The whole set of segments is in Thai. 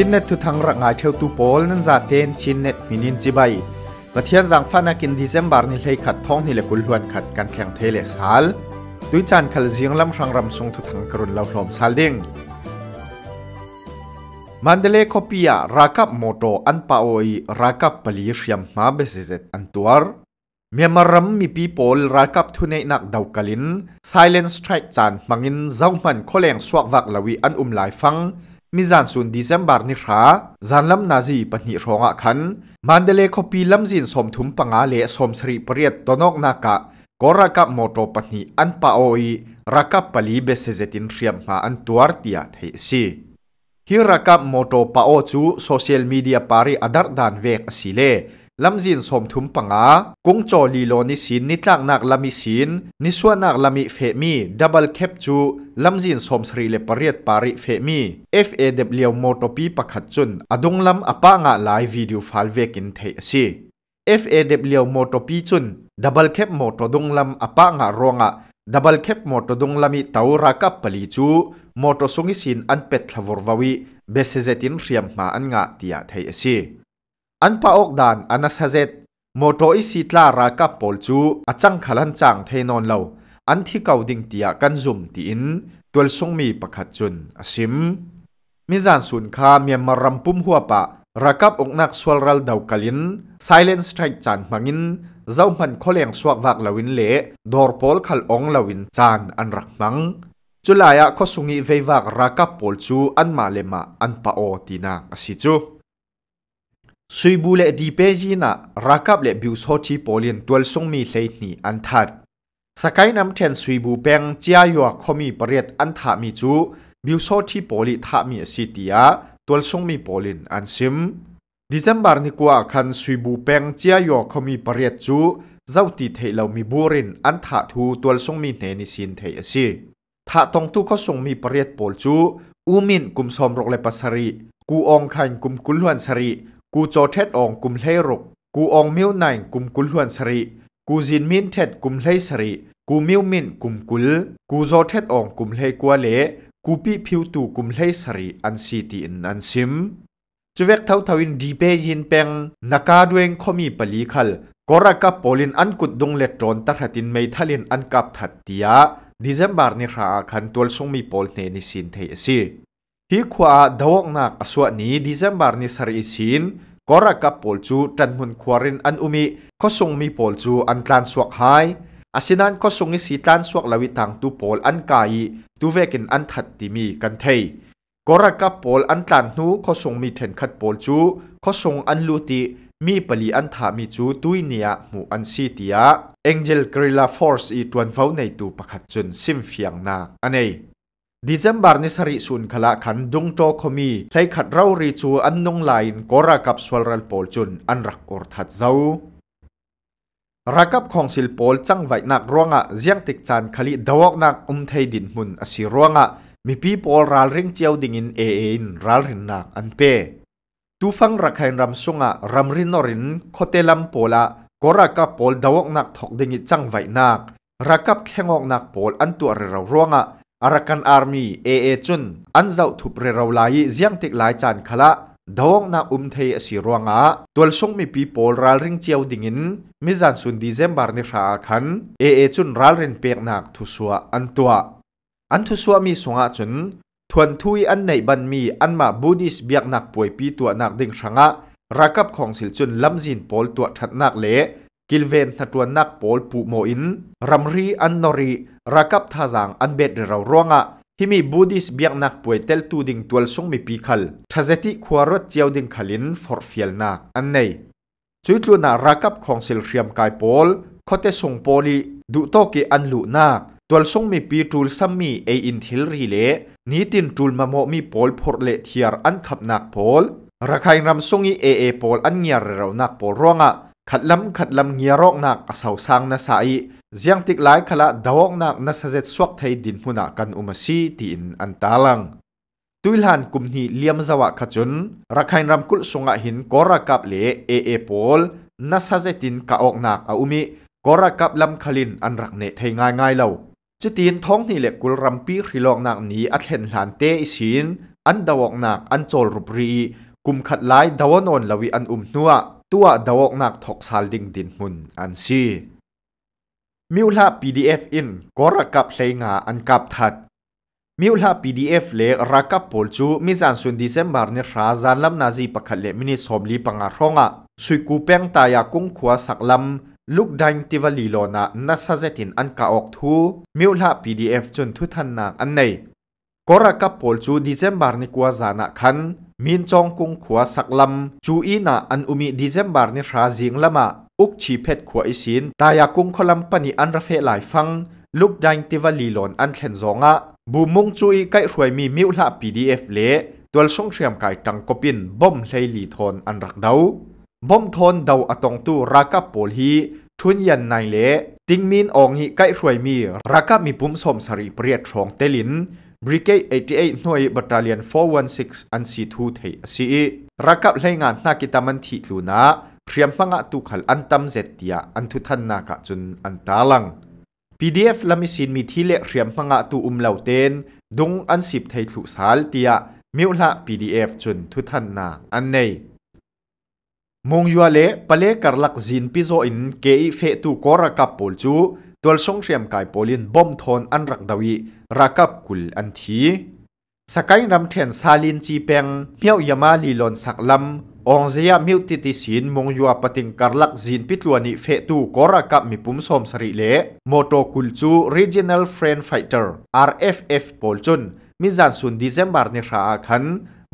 ชินเนตทุทังรักงายเทวตูโอลนั้นจาเตนชินเนตมินินจิบายมาเทียนจังฟ้านักินดีเซมบาร์นิเลขัดท้องนี่เลกุลฮวนขัดกันแข่งเทเลสาลด้วยจานขลเซียงลำรังรำทรงทุทังกรุนเล่าหลอมซาลดิงมันเดเลคอปียรักับโมโตอันปาโอยรักับปลีชยมมาเบสิเซตอันตัวรเมียมารัมมีปีโอลรักับทุนในนักดาวกลินไซเลนสไตรจานมังินเจ้ามันโคเลงสวักวักลวีอันอุ้มหลายฟังมิจานสุนดีเซมบาร์นิคราจานลำนาจีปนิโรงะขันมันเดเลคอปีลำจินสมทุมปังอาเลสมสริปรียตตนกนากะกอรักับโมโตปนิอันปาโอยรักับปลีเบสเซตินเรียมมาอันตัว์ตียเทซีฮิรักับโมโตปาโอจูโซเชียลมีเดียปารีอดัดดานเวกสิเลลำจินสมทุมปังอากุ้งโจลีโลนิสินนิตลักนักลามิสินนิสวนักลามิเฟมีดับเบิลแคปจูลำจินสมสรีเลปเรียตปาริเฟมีเอฟเอเดบเลียวมมโตปีปักขัดจุนอดุงลำอปางะไลวิดีโอฟาลเวกินเทยซีเอฟเอเดบเลียวมมโตปีจุนดับเบิลแคปมมโตดุงลำอปางะรองะดับเบิลแคปมมโตดุงลามิตาวรักับปลีจูมมโตสุงิสินอันเป็ดทวรวาวีเบสเซจินเรียมมาอันงะเตียเทยซีอันปะอกดานอันนัสเซตมอโตอิสิตลารากับปอลจูอัจังขลันจังเทนอนเลาอันที่เก่าดิ่งเตียกันซุมตีอินตัวสงมีประคัดจุนอซิมมิจานสุนคาเมียมารัมปุ่มหัวปะรักับอกนักสวลรัลดาวกลิน silent strike จันมังินเจ้ามันโคเลงสวกวักลาวินเละดอร์พอลขลองลาวินจานอันรักมังจุลายะก็สุงีเววักรักับปอลจูอันมาเลมาอันปะโอตินาอสิจูสุยบุเลดีเปจีนะรักับเลบิวสโฮทีโปลินตัวส่งมีเลนีอันทัดสกายน้ำเทนสุยบูเปงเจียยัวคมีเปรียดอันทามีจูบิวสโฮทีโปลิทามีสิติยาตัวส่งมีโปลินอันซิมดิฉัมบาร์นี่กว่าคันสุยบูเปงเจียยัวคมีเปรียดจูเจ้าตีเทเรามีบูรินอันทาทูตัวส่งมีเนนิสินเทอสิทาตรงตุก์ส่งมีเปรียดโปลจูอูมินกุมสอมรกเลปัสรีกูองคันกุมกุลวนสรีกูโจเทศองกุมเลรุกกูองมิวไนกุมกุลหวนสรีกูจินมินเทศกุมเลสรีกูมิวมินกุมกุลกูโจเทศองกุมเลกัวเลกูปีพิวตูกุมเลสรีอันซีตีินอันซิมจเวกเท่าทวินดีเปยินเปงนักาดวงคมีปลีขัลกรักับโปลินอันกุดดงเลตรอนตัดตินไม่ทัลินอันกับทัดเตียดิเซมบาร์นิราคันตัวสงมีโปลเนนิสินเทยซีฮีควาดาวกนักสวนี้ดิเซมบาร์นิสฮาริอิชินกอรักับปอลจูจันมุนควารินอันอุมิก็ส่งมีปอลจูอันทันสวกไฮอาศินันค็ส่งอิสิทันสวกลาวิทังตูปอลอันกายตูเวกินอันทัดติมีกันเทยกอรักับปอลอันตันนูก็ส่งมีเทนขัดปอลจูก็ส่งอันลูติมีปลีอันถามีจูตุยเนียมูอันซีเตียเอ็งเจลกริลลาฟอร์สอีตวนเฝ้าในตูประคัดจุนซิมฟียงนาอันเอดิเซมบาร์นิสริสุนขละขันดุงโตคมีใช้ขัดเรารีจูอันนงไลน์กรากับสวรัลโปลจุนอันรักอรทัดเจ้ารักับของสิลโปลจังไวนักร่วงอ่ะเสียงติดจานขลิดวกนักอุ้มไทยดินมุนอสิร่วงอ่ะมีพีโปลรัลริงเจียวดิ่งอินเอเอนรัลรินนักอันเปตูฟังรักให้นรำสุงอ่ะรำรินนรินคเทลัมโปละกรากับโปลดวกนักถกดิ่งจังไวนักรักับแข่งออกนักโปลอันตัวเราร่วงอ่ะอารักันอาร์มีเอเอจุนอันเจ้าทุบเรเราลยเจียงติกลายจานขละดวงนาอุ้มเทียสิรวงอะตัวส่งมีปีโปลรัลริงเจียวดิ่งินมิจันสุนดีเซมบาร์นิราคันเอเอจุนรัลเรนเปียกนักทุสวาอันตัวอันทุสวามีสงอาจุนทวนทุยอันในบันมีอันมาบูดิสเบียกนักป่วยปีตัวนักดิ่งชงะรักับของสิลจุนลำจินโปลตัวทัดนักเละกิลเวนทัดวนนักโปลปูโมอินรัมรีอันนอรีรักับท่าจางอันเบ็ดเราร่วงอ่ะฮิมีบูดิสเบียงนักป่วยเตลตูดิงตัวส่งมีปีคัลทาเซติควารถเจียวดิงขลินฟอร์ฟิลนักอันในจุดลุนารักับของสิลเรียมกายโปลคดเตส่งโปลีดุโตเกอันลุนักตัวส่งมีปีจูลซัมมีเออินทิลรีเลนี้ตินจูลมาโมมีโปลพอร์เลเทียร์อันขับนักโปลราคายรำส่งอีเอเอโปลอันเงียร์เรานักโปลร่วงอ่ะขัดลำขัดลำเงียรอกนักสาวสางนาสายเสียงติกหลายขละดาวกนักนาสเจดสวกไทยดินหุนักกันอุมาซีตีินอันตาลังตุยลานกุมนีเลียมสวะขจุนรักไหฮรำกุลสงะหินกอระกับเลเอเอโพลนาสเจ็ดินกะออกนักอาุมิกอระกับลำขลินอันรักเนไทยง่ายง่ายเล่าจุตีนท้องนี่แหละกุลรำปีริลองนักนี้อัดเห็นหลานเตอิสินอันดาวกนักอันโจลรุบรีกุมขัดหลายดาวนนลวีอันอุมนัวตัวดาวกนักทกสาลดิงดินมุนอันซี มิวลา PDF อินกอรักับเซงาอันกับทัด มิวลา PDF เลรักับปพลจูมิจันสุนดิเซมบาร์นิราจันลำนาจีประคัลเลมินิสอมลีปังอารงะสุยกูเปงตายากุ้งขวาสักลำลูกดังติวลีโลนะนัสเซตินอันกาออกทูมิวลา PDF จนทุทันนางอันในกรกับพอลจูดิเซมบาร์นิกัวจานกขันมินจงกุงขวาสักลำจูอีนาอันอุมิดิเซมบาร์นิราจิงละมาอุกชีเพ็ดขวาอิสินตายากุงคลำปนิอันรเฟหลายฟังลูกดังติวลีลอนอันเขนจงะบูมุงจอีไก่รวยมีมิวละพีดีเอฟเละตัวส่งเทียมไก่ตังกบินบอมไลลีทอนอันรักเดาบอมทอนเดาอตองตูรากับโปลฮีทุนยันนายเละติงมินองฮีไก่รวยมีรากับมีปุ่มสมสรีเปรียดทรองเตลินบริเกต88 หน่วยบัตาเลียน 416 อันสีทูเทอสีรักับเลงานนักิตามันทีลูนาเรียมพังะตุขัลอันตัมเจตียอันทุทันนากะจุนอันตาลัง PDF ลำมิสินมีที่เละเรียมพังะตุอุมเหล่าเตนดงอันสิบไทยถุสาลเตียมิวละ PDF จุนทุทันนา อันในมงยัวเละป่เลกัรลักจินปิโซอินเกอเฟตุกอรกับปูจูตัวสงเรียมกายโปลินบอมทอนอันรักดาวิรักับกุลอันทีสกายนำเทนซาลินจีเปงเมียวยามาลีลอนสักลำองเซียมิวติติสินมงยัวปติงการลักจินพิทวนิเฟตูกอรักับมิปุมสมสริเลโมโตกุลจูริจินัลเฟรนไฟเตอร์ r f f โปลจุนมิจันสุนดิเซมบาร์นิราคัน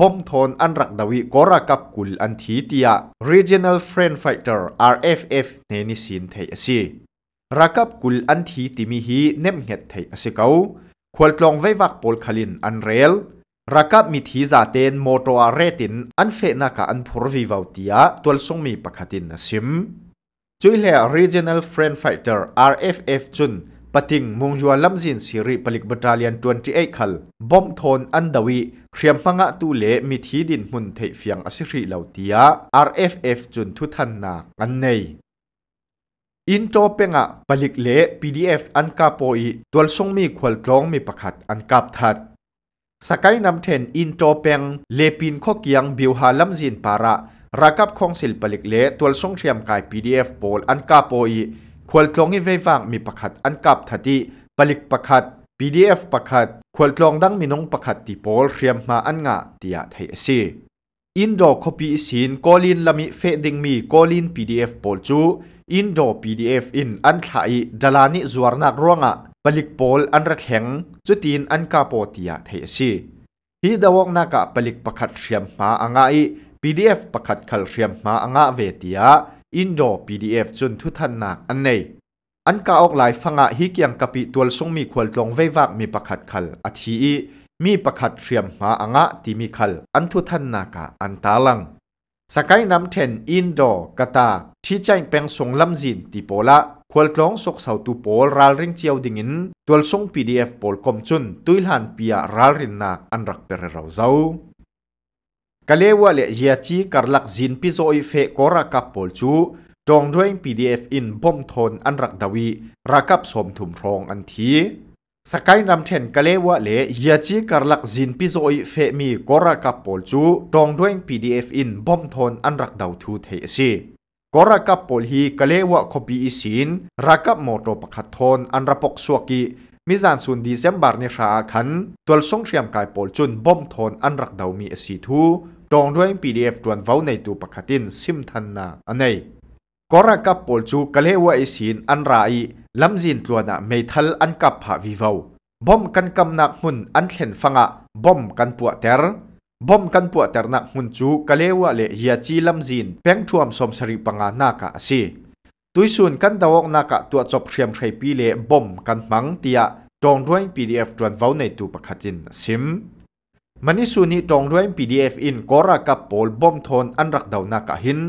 บอมทอนอันรักดาวิกอรักับกุลอันทีเตีย Regional Friend Fighter RFF เนนิสินเทยซีรักับกุลอันทีติมีฮีเนมเหตไทยอสิเกาควรลองไว้วักปอลคลินอันเรลรักับมีทีจาเตนโมโตอาเรติน อันเฟนักอันพูรวิวาตตียตัวสงมีปะคตินนซิม จุยเล่เรจิเนลเฟรนไฟเตอร์ r RFF จุนปติงมุงยัวลำซินสิริปลิกบัตาเลียน28คัลบอมทอนอันดาวีเรียมพังะตูเลมีทีดินมุนเทเฟียงอสิริเลาวตีย RFF จุนทุทันนาอันเนอินโตเปงะปลิกเละ PDF อันกาโปอีตัวส่งมีควอลตรองมีประคัดอันกับทัดสกายนำเทนอินโตเปงเลปินข้อเกียงบิวฮาลัมจินปาระรักับของศิลปลิกเละตัวส่งเทียมกาย PDF โปลอันกาโปอีควอลตรองอีเวฟังมีประคัดอันกับทัดที่ปลิกประคัด PDF ประคัดควอลตรองดังมีนงประคัดตีโปลเทียมมาอันงะเตียไทยซีอินโดคอปีสินกอลินละมิเฟดดิงมีกอลินพีดีเอฟปอลจูอินโดพีดีเอฟอินอันไทยดลานิจวารนักร่วงอ่ะปลิกปอลอันระแข็งจุดที่อันกาโปเตียเทียสีฮีดาวกนักปลิกประคัดเรียมมาอ่งไงพีดีเอฟประคัดขลเรียมมาอ่งไอเวทียาอินโดพีดีเอฟจนทุทันนักอันไหนอันกาออกไลายฟังอ่ะฮิกยังกบปิตัวลงมีควรลงเววักมีประคัดขลอาทีอีมีประคัดเรียมหาอ่างะที่มีขัลอันทุทันนากะอันตาลังสกายน้ำเทนอินโดกตา ที่ใจ้เป็งสงลำจินตีโปละควรกลองสกเสาตุโปลรัลริงเจียวดิ่งิน ตัวส่งพีีดเอฟโปลคอมจุน ตุยหันปียารัลรินนักอันรักเปรเราเจ้ากะเลวะเลเียจีการลักจินพิโซอิเฟกอรักับโปลจูจงด้วยดีเอินบ่มทนอันรักดาวีรักับสมถุมรองอันทีสกายนำเทนกะเลวะเลเยียจีการลักจินพิโซอิเฟมีกอระกับปอลจูตองด้วย PDF อินบอมทอนอันรักดาวทูเทซีกอระกับปอลฮีกะเลวะคบีอิสินรักกับมอโตปะคัททนอันรับปกสวกีมิจานสุนดีเซมบาร์เนชาคันตัวส่งเรียมกายปอลจุนบอมทอนอันรักดาวมีสีทูตองด้วย PDF ตวนเฝ้าในตัวปะขัดินซิมทันนาอันไหนกอระกับปอลจูกะเลวะอิสินอันรายลำจีนตัวน่ะไม่ทัลอันกับผาวิวาบอมกันกำนักหุ่นอันเข็นฟังอ่ะบอมกันปวดเตอร์บอมกันปวดเตอร์นักหุ่นจูกะเลวะเลียจีลำจีนเพ่งทวมสมสริปังะนากาสิตุยส่วนกันดาวกนากะตัวจบเทียมไทยปีเล่บอมกันมังเตียจองด้วย PDF ตรวนเฝ้าในตูประคตินซิมมันนี่ส่วนนี้จองด้วย PDF อินก็รักับโปลบอมทนอันรักดาวนากะหิน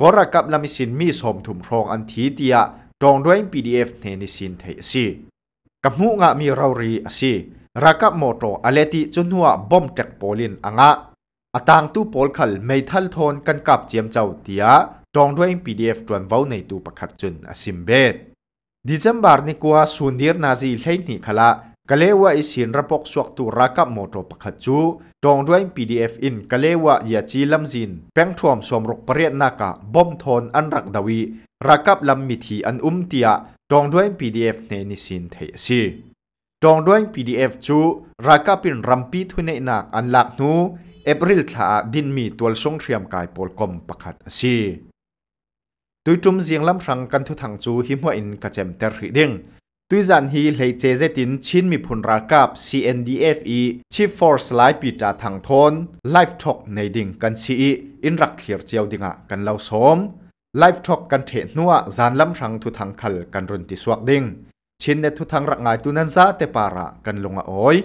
ก็รักับลำสินมีสมถุมทองอันทีเตียตรงด้วย PDF เทนิสินเทสีกับหูงะมีเรารีสีรักับโมโตอเลติจุนหัวบอมจ็กโปลินอัางะอตางตู้โปลขัลไม่ทัลทนกันกับเจียมเจ้าเตียตรงด้วย PDF ตรวนเว้าในตู้ประคัดจุนอสิมเบดดิจัมบาร์นิกัวสุนเดียร์นาซีเลนิคละกะเลวะอิสินระปกสวกตุรักับโมโตประคัดจูตรงด้วย PDF อินกะเลวะยาจีลัมจินแปงทวมสวมรกเปรียนนากะบอมทนอันรักดาวีรักับลำมิธีอันอุ้มเตียตรงด้วย PDF ในนิสินเทยสีตรงด้วย PDF จูรักับเป็นรัมปีทุนในนักอันหลักนู เอปริลท่าดินมีตัวสงเทียมกายปอลกอมประคัดสีตุยจุมเสียงลำสังกันทุทังจูหิมวอินกระเจมเตอร์ฮิดิงตุยจันฮีเลเจเจตินชินมีผลรากับ CNDFE Chief Force ไลปีตาทางทนไลฟ์ท็อกในดิ่งกันสีอินรักเขียรเจียวดิ่งะกันเล่าสมไลฟ์ท็อปกันเทนัวจานลำรังทุทังคัลกันรุนติสวกดิงชินเนทุทังรักงายตุนันซาเตปาระกันลงอ้อย